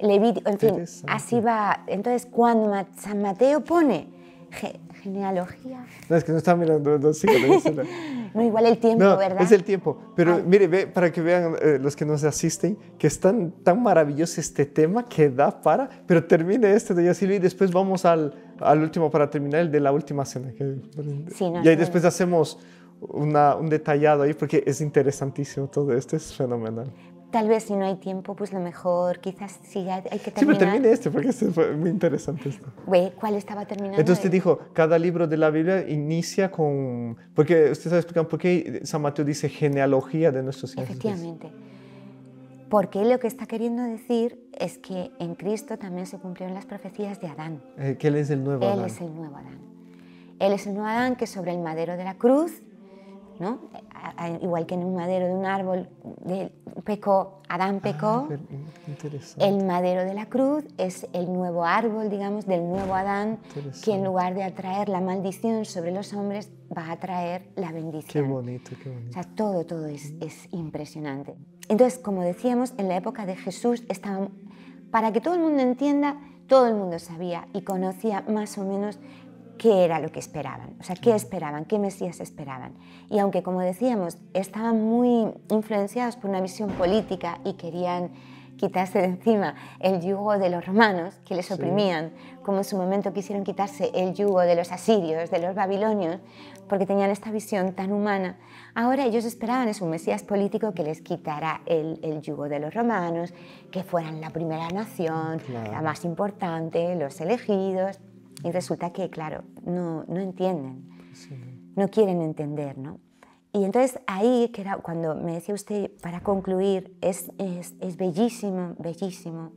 Levítico, en fin, así va. Entonces cuando San Mateo pone genealogía. No, es que no estaba mirando, no, igual el tiempo, ¿verdad? Es el tiempo. Pero ah. mire, para que vean eh, los que nos asisten, que es tan, tan maravilloso este tema que da para. Pero termine este de Yacilio y después vamos al, al, último para terminar, el de la última cena. sí, y ahí después hacemos un detallado ahí porque es interesantísimo todo esto, es fenomenal tal vez si no hay tiempo, pues lo mejor, quizás ya hay que terminar. Sí, pero termine este, porque este fue muy interesante esto. ¿Cuál estaba terminando? Entonces te dijo, cada libro de la Biblia inicia con... Porque usted sabe explicando? por qué San Mateo dice genealogía de nuestros hijos. Efectivamente. Porque lo que está queriendo decir es que en Cristo también se cumplieron las profecías de Adán. Eh, que Él es el nuevo Adán. Él es el nuevo Adán. Él es el nuevo Adán que sobre el madero de la cruz, ¿no? igual que en un madero de un árbol, de, Adán ah, pecó. el madero de la cruz es el nuevo árbol, digamos, del nuevo Adán, que en lugar de atraer la maldición sobre los hombres, va a traer la bendición. sea, todo, todo es, impresionante. Entonces, como decíamos, en la época de Jesús estaba, para que todo el mundo entienda, todo el mundo sabía y conocía más o menos qué era lo que esperaban, o sea, qué esperaban, qué Mesías esperaban. Y aunque, como decíamos, estaban muy influenciados por una visión política y querían quitarse de encima el yugo de los romanos que les oprimían, como en su momento quisieron quitarse el yugo de los asirios, de los babilonios, porque tenían esta visión tan humana. Ahora ellos esperaban es un Mesías político que les quitara el, yugo de los romanos, que fueran la primera nación, la más importante, los elegidos. Y resulta que, claro, no, no entienden, no quieren entender, ¿no? Y entonces ahí, que era cuando me decía usted, para concluir, es, es, bellísimo, bellísimo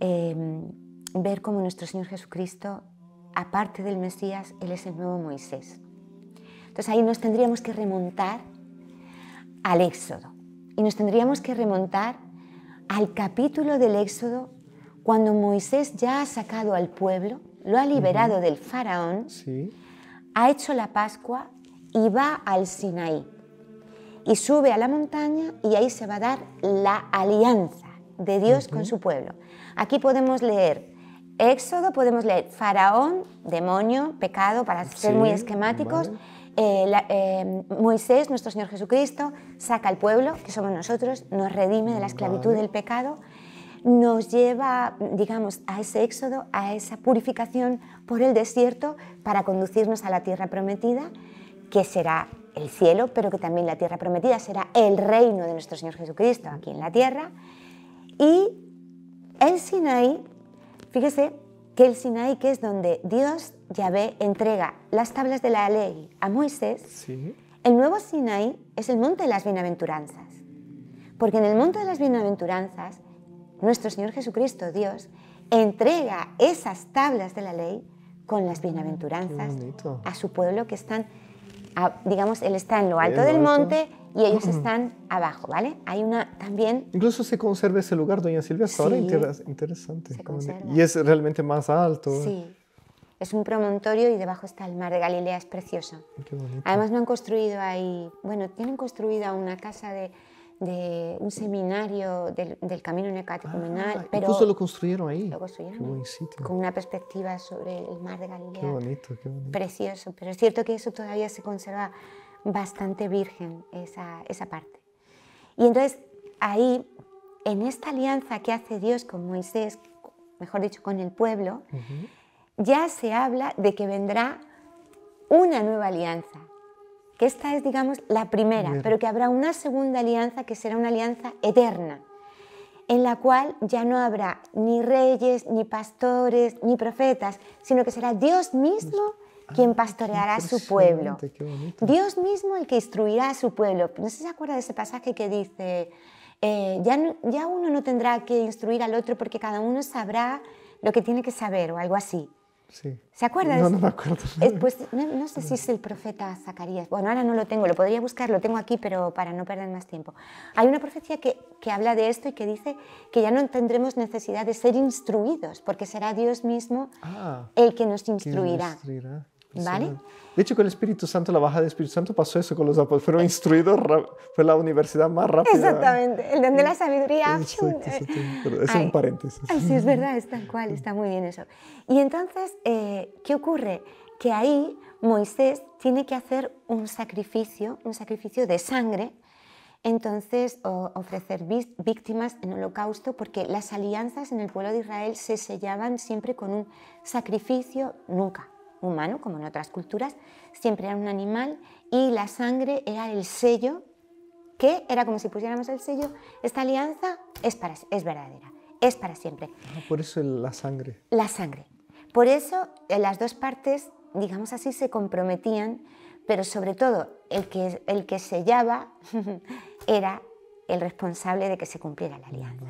em, ver cómo nuestro Señor Jesucristo, aparte del Mesías, Él es el nuevo Moisés. Entonces ahí nos tendríamos que remontar al Éxodo y nos tendríamos que remontar al capítulo del Éxodo cuando Moisés ya ha sacado al pueblo lo ha liberado del faraón, ha hecho la Pascua y va al Sinaí. Y sube a la montaña y ahí se va a dar la alianza de Dios con su pueblo. Aquí podemos leer Éxodo, podemos leer faraón, demonio, pecado, para ser muy esquemáticos. Eh, eh, Moisés, nuestro Señor Jesucristo, saca al pueblo, que somos nosotros, nos redime de la esclavitud del pecado nos lleva, digamos, a ese éxodo, a esa purificación por el desierto para conducirnos a la tierra prometida, que será el cielo, pero que también la tierra prometida será el reino de nuestro Señor Jesucristo aquí en la tierra. Y el Sinaí, fíjese que el Sinaí, que es donde Dios, ya ve entrega las tablas de la ley a Moisés, el nuevo Sinaí es el monte de las bienaventuranzas. Porque en el monte de las bienaventuranzas nuestro Señor Jesucristo, Dios, entrega esas tablas de la ley con las bienaventuranzas a su pueblo que están, digamos, él está en lo alto del monte y ellos están abajo, ¿vale? Hay una también... Incluso se conserva ese lugar, doña Silvia, hasta ahora interesante. Y es realmente más alto. Sí, es un promontorio y debajo está el mar de Galilea, es precioso. Qué Además no han construido ahí, bueno, tienen construida una casa de de un seminario del, del camino necatecumenal. Ah, pero incluso lo construyeron ahí. Lo construyeron. Con una perspectiva sobre el mar de Galilea. Qué bonito, qué bonito. Precioso, pero es cierto que eso todavía se conserva bastante virgen, esa, esa parte. Y entonces ahí, en esta alianza que hace Dios con Moisés, mejor dicho, con el pueblo, ya se habla de que vendrá una nueva alianza, esta es, digamos, la primera, pero que habrá una segunda alianza que será una alianza eterna, en la cual ya no habrá ni reyes, ni pastores, ni profetas, sino que será Dios mismo ah, quien pastoreará a su pueblo. Dios mismo el que instruirá a su pueblo. No se acuerda de ese pasaje que dice, eh, ya, ya uno no tendrá que instruir al otro porque cada uno sabrá lo que tiene que saber o algo así. ¿Se acuerda? No, no me acuerdo. Eh, pues no, sé si es el profeta Zacarías. Bueno, ahora no lo tengo, lo podría buscar, lo tengo aquí, pero para no perder más tiempo. Hay una profecía que, que habla de esto y que dice que ya no tendremos necesidad de ser instruidos, porque será Dios mismo ah. el que nos instruirá. Que nos instruirá. De hecho, con el Espíritu Santo, la baja del Espíritu Santo pasó eso con los apóstoles. Fueron instruidos, fue la universidad más rápida. Exactamente, el don de la sabiduría. Exacto, es un paréntesis. Sí, es verdad, es tal cual, está muy bien eso. Y entonces, eh, ¿qué ocurre? Que ahí Moisés tiene que hacer un sacrificio, un sacrificio de sangre, entonces ofrecer víctimas en holocausto, porque las alianzas en el pueblo de Israel se sellaban siempre con un sacrificio, nunca humano, como en otras culturas, siempre era un animal y la sangre era el sello, que era como si pusiéramos el sello, esta alianza es, para, es verdadera, es para siempre. Ah, por eso la sangre. La sangre. Por eso eh, las dos partes, digamos así, se comprometían, pero sobre todo el que, el que sellaba era el responsable de que se cumpliera la alianza.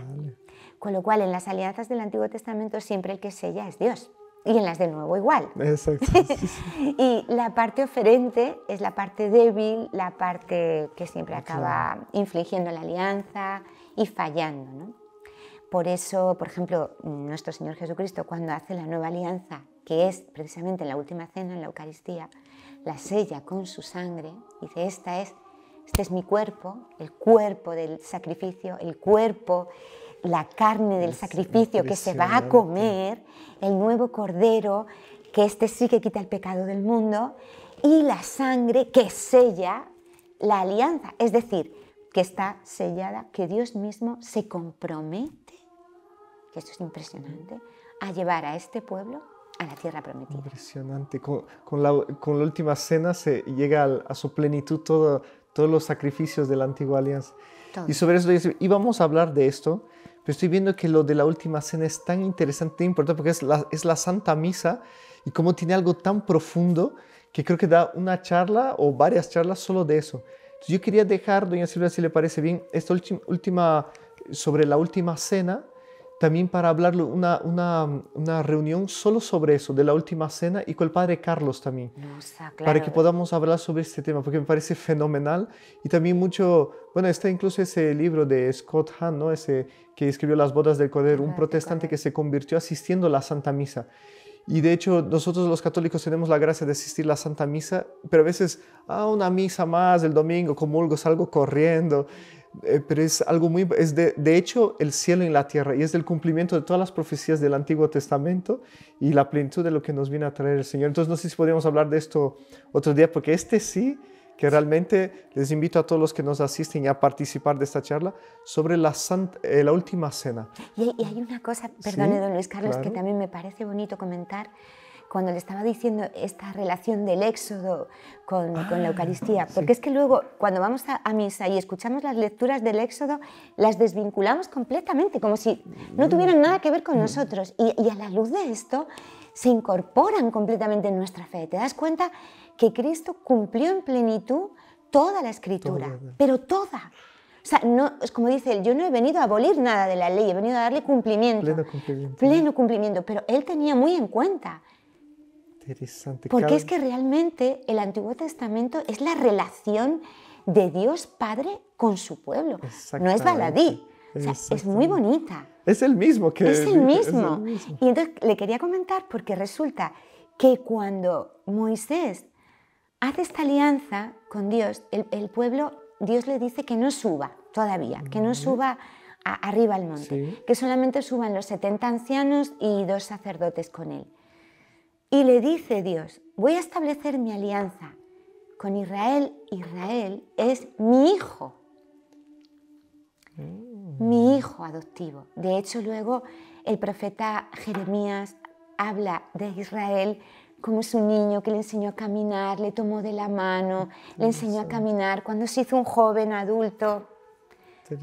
Con lo cual, en las alianzas del Antiguo Testamento siempre el que sella es Dios y en las de nuevo igual. Exacto. y la parte oferente es la parte débil, la parte que siempre acaba infligiendo la alianza y fallando. ¿no? Por eso, por ejemplo, nuestro Señor Jesucristo cuando hace la nueva alianza, que es precisamente en la última cena, en la Eucaristía, la sella con su sangre, dice, esta es, este es mi cuerpo, el cuerpo del sacrificio, el cuerpo la carne del sacrificio que se va a comer, el nuevo cordero, que este sí que quita el pecado del mundo, y la sangre que sella la alianza, es decir, que está sellada, que Dios mismo se compromete, que esto es impresionante, a llevar a este pueblo a la tierra prometida. Impresionante. Con, la, última cena se llega a, su plenitud todos los sacrificios de la antigua alianza. Y sobre eso íbamos a hablar de esto, pero estoy viendo que lo de la última cena es tan interesante e importante porque es la, Santa Misa y cómo tiene algo tan profundo que creo que da una charla o varias charlas solo de eso. yo quería dejar, doña Silvia, si le parece bien, esta última, sobre la última cena también para hablar una, una, reunión solo sobre eso, de la última cena y con el padre Carlos también, para que podamos hablar sobre este tema, porque me parece fenomenal y también mucho, bueno, está incluso ese libro de Scott Hahn, ¿no? ese que escribió Las bodas del Cordero, un protestante que se convirtió asistiendo a la Santa Misa. Y de hecho, nosotros los católicos tenemos la gracia de asistir a la Santa Misa, pero a veces, ah, una misa más el domingo, comulgo, salgo corriendo. Eh, pero es algo muy... Es de, de, hecho el cielo en la tierra y es el cumplimiento de todas las profecías del Antiguo Testamento y la plenitud de lo que nos viene a traer el Señor. Entonces no sé si podríamos hablar de esto otro día, porque este sí, que realmente les invito a todos los que nos asisten a participar de esta charla sobre la, Santa, eh, la última cena. Y, hay una cosa, perdone, don Luis Carlos, que también me parece bonito comentar cuando le estaba diciendo esta relación del éxodo con, la ah, Eucaristía, porque es que luego cuando vamos a, misa y escuchamos las lecturas del éxodo, las desvinculamos completamente, como si no tuvieran nada que ver con nosotros. Y, a la luz de esto se incorporan completamente en nuestra fe. ¿Te das cuenta que Cristo cumplió en plenitud toda la escritura, pero toda? O sea, es como dice él, yo no he venido a abolir nada de la ley, he venido a darle cumplimiento. Pleno cumplimiento. Pleno cumplimiento, pero él tenía muy en cuenta porque es que realmente el Antiguo Testamento es la relación de Dios Padre con su pueblo. No es baladí. es muy bonita. Es el mismo que... Es el mismo. Y entonces le quería comentar porque resulta que cuando Moisés hace esta alianza con Dios, el, pueblo, Dios le dice que no suba todavía, que no suba arriba al monte, que solamente suban los 70 ancianos y dos sacerdotes con él. Y le dice Dios, voy a establecer mi alianza con Israel. Israel es mi hijo, mi hijo adoptivo. De hecho, luego el profeta Jeremías habla de Israel como su niño que le enseñó a caminar, le tomó de la mano, le enseñó a caminar. Cuando se hizo un joven adulto,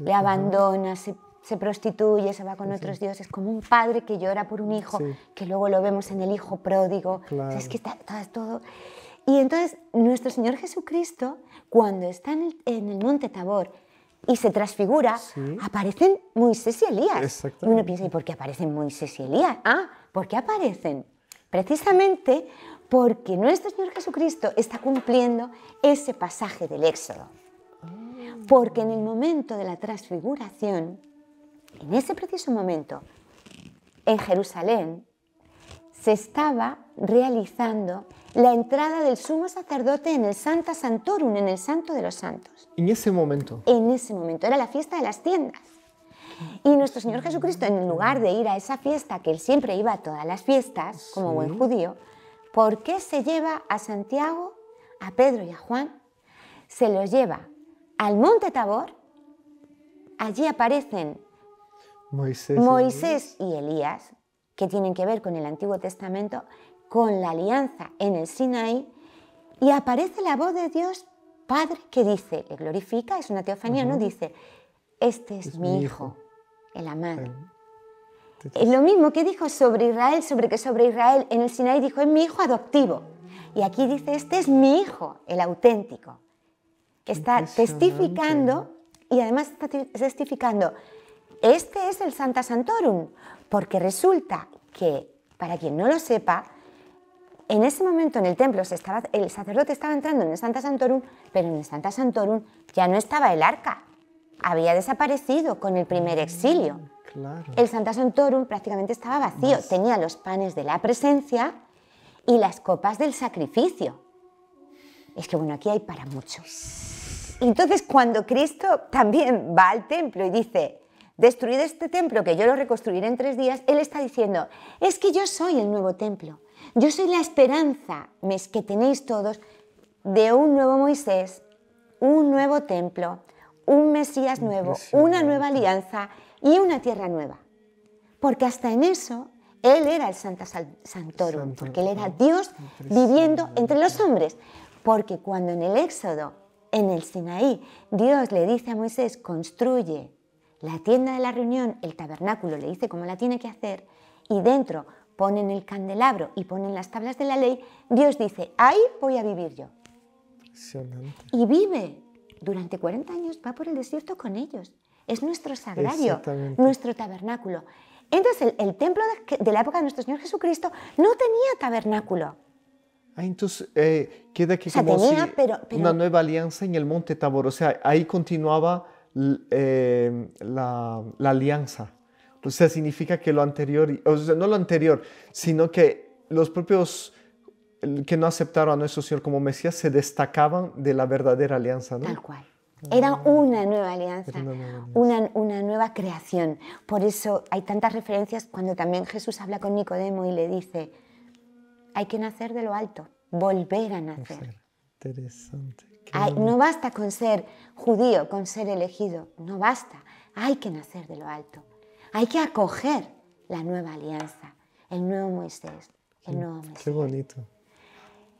le abandona, se prostituye, se va con otros dioses, como un padre que llora por un hijo, que luego lo vemos en el hijo pródigo. es que está, todo. Y entonces nuestro Señor Jesucristo, cuando está en el, monte Tabor y se transfigura, aparecen Moisés y Elías. Y uno piensa, ¿y por qué aparecen Moisés y Elías? Ah, ¿por qué aparecen? Precisamente porque nuestro Señor Jesucristo está cumpliendo ese pasaje del Éxodo. Ah. Porque en el momento de la transfiguración, en ese preciso momento, en Jerusalén, se estaba realizando la entrada del sumo sacerdote en el Santa Santorum, en el Santo de los Santos. En ese momento. En ese momento, era la fiesta de las tiendas. Y nuestro Señor Jesucristo, en lugar de ir a esa fiesta, que él siempre iba a todas las fiestas, como buen judío, ¿por qué se lleva a Santiago, a Pedro y a Juan? Se los lleva al monte Tabor, allí aparecen Moisés, y Elías, que tienen que ver con el Antiguo Testamento, con la alianza en el Sinai y aparece la voz de Dios Padre que dice, le glorifica, es una teofanía, ¿no? Dice, este es, mi hijo, el amado. Es lo mismo que dijo sobre Israel, sobre que sobre Israel en el Sinai dijo, es mi hijo adoptivo. Y aquí dice, este es mi hijo, el auténtico. Está testificando y además está testificando este es el Santa Santorum, porque resulta que, para quien no lo sepa, en ese momento en el templo se estaba, el sacerdote estaba entrando en el Santa Santorum, pero en el Santa Santorum ya no estaba el arca. Había desaparecido con el primer ah, exilio. El Santa Santorum prácticamente estaba vacío. Tenía los panes de la presencia y las copas del sacrificio. Es que bueno, aquí hay para muchos. Entonces cuando Cristo también va al templo y dice, destruid este templo que yo lo reconstruiré en tres días, Él está diciendo, es que yo soy el nuevo templo, yo soy la esperanza mes, que tenéis todos de un nuevo Moisés, un nuevo templo, un Mesías nuevo, una nueva alianza y una tierra nueva. Porque hasta en eso Él era el Santa Santorum, porque Él era Dios viviendo entre los hombres. Porque cuando en el Éxodo, en el Sinaí, Dios le dice a Moisés, construye la tienda de la reunión, el tabernáculo le dice cómo la tiene que hacer y dentro ponen el candelabro y ponen las tablas de la ley, Dios dice, ahí voy a vivir yo. Y vive durante 40 años, va por el desierto con ellos. Es nuestro sagrario, nuestro tabernáculo. Entonces, el, templo de, la época de nuestro Señor Jesucristo no tenía tabernáculo. Ah, entonces eh, queda que como una nueva alianza en el monte Tabor. O sea, ahí continuaba eh, la, alianza. O sea, significa que lo anterior, o sea, no lo anterior, sino que los propios que no aceptaron a nuestro Señor como Mesías se destacaban de la verdadera alianza. ¿no? Tal cual. Mm. Era una nueva alianza, una una nueva creación. Por eso hay tantas referencias cuando también Jesús habla con Nicodemo y le dice, hay que nacer de lo alto, volver a nacer. Interesante. Mm. no basta con ser judío, con ser elegido, no basta. Hay que nacer de lo alto. Hay que acoger la nueva alianza, el nuevo Moisés. El nuevo Moisés. Qué bonito.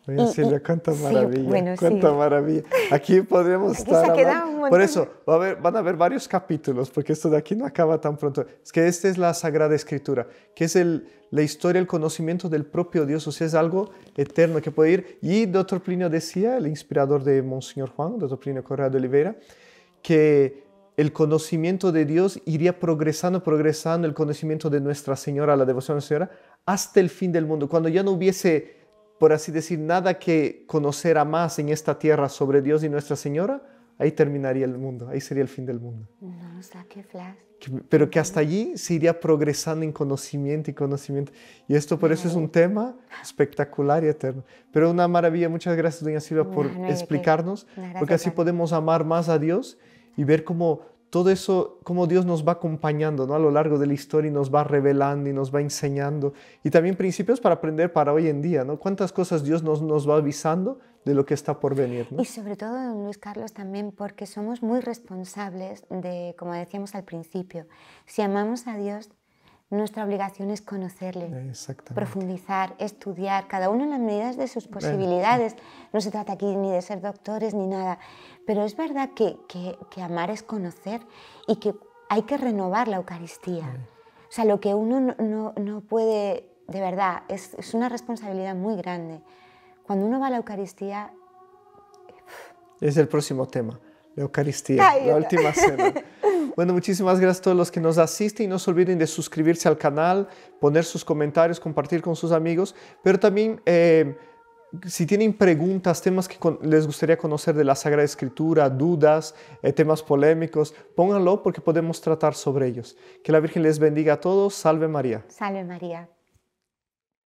Doña mm, Silvia, mm. cuánta maravilla, cuánta maravilla. Aquí podríamos estar. Por eso, va a haber, van a haber varios capítulos, porque esto de aquí no acaba tan pronto. Es que esta es la Sagrada Escritura, que es el, la historia, el conocimiento del propio Dios, o sea, es algo eterno que puede ir. Y doctor Plinio decía, el inspirador de Monseñor Juan, doctor Plinio Correa de Oliveira, que el conocimiento de Dios iría progresando, progresando, el conocimiento de Nuestra Señora, la devoción a Señora, hasta el fin del mundo, cuando ya no hubiese por así decir, nada que conocer a más en esta tierra sobre Dios y Nuestra Señora, ahí terminaría el mundo, ahí sería el fin del mundo. Pero que hasta allí se iría progresando en conocimiento y conocimiento. Y esto por eso es un tema espectacular y eterno. Pero una maravilla, muchas gracias, doña Silvia, por explicarnos, porque así podemos amar más a Dios y ver cómo todo eso, cómo Dios nos va acompañando ¿no? a lo largo de la historia y nos va revelando y nos va enseñando. Y también principios para aprender para hoy en día, ¿no? Cuántas cosas Dios nos, nos va avisando de lo que está por venir. Y sobre todo, don Luis Carlos, también porque somos muy responsables de, como decíamos al principio, si amamos a Dios, nuestra obligación es conocerle, profundizar, estudiar, cada uno en las medidas de sus posibilidades. No se trata aquí ni de ser doctores ni nada, pero es verdad que, amar es conocer y que hay que renovar la Eucaristía. O sea, lo que uno no, puede, de verdad, es, una responsabilidad muy grande. Cuando uno va a la Eucaristía... Es el próximo tema. La Eucaristía, la última cena. Bueno, muchísimas gracias a todos los que nos asisten y no se olviden de suscribirse al canal, poner sus comentarios, compartir con sus amigos, pero también eh, si tienen preguntas, temas que les gustaría conocer de la Sagrada Escritura, dudas, eh, temas polémicos, pónganlo porque podemos tratar sobre ellos. Que la Virgen les bendiga a todos. Salve María. Salve María.